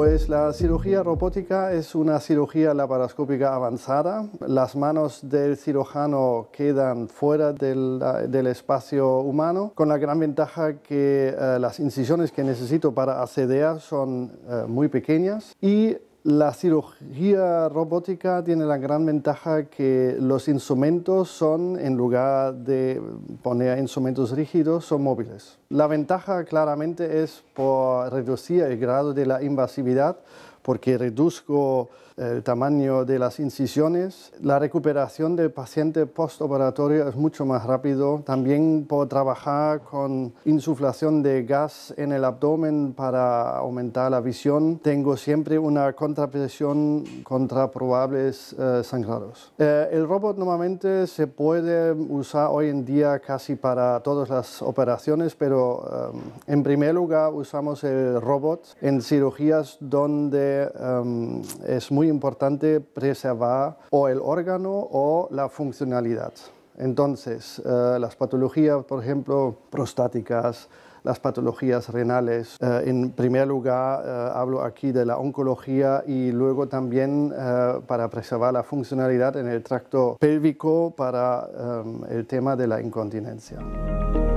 Pues la cirugía robótica es una cirugía laparoscópica avanzada. Las manos del cirujano quedan fuera del, eh, espacio humano, con la gran ventaja que eh, las incisiones que necesito para acceder son eh, muy pequeñas y la cirugía robótica tiene la gran ventaja que los instrumentos son, en lugar de poner instrumentos rígidos, son móviles. La ventaja claramente es por reducir el grado de la invasividad, porque reduzco eh, el tamaño de las incisiones. La recuperación del paciente postoperatorio es mucho más rápido. También puedo trabajar con insuflación de gas en el abdomen para aumentar la visión. Tengo siempre una contrapresión contra probables eh, sangrados. Eh, el robot normalmente se puede usar hoy en día casi para todas las operaciones, pero em, en primer lugar usamos el robot en cirugías donde Em, es muy importante preservar o el órgano o la funcionalidad. Entonces, eh, las patologías, por ejemplo, prostáticas, las patologías renales. Eh, en primer lugar, eh, hablo aquí de la oncología y luego también para preservar la funcionalidad en el tracto pélvico para em, el tema de la incontinencia.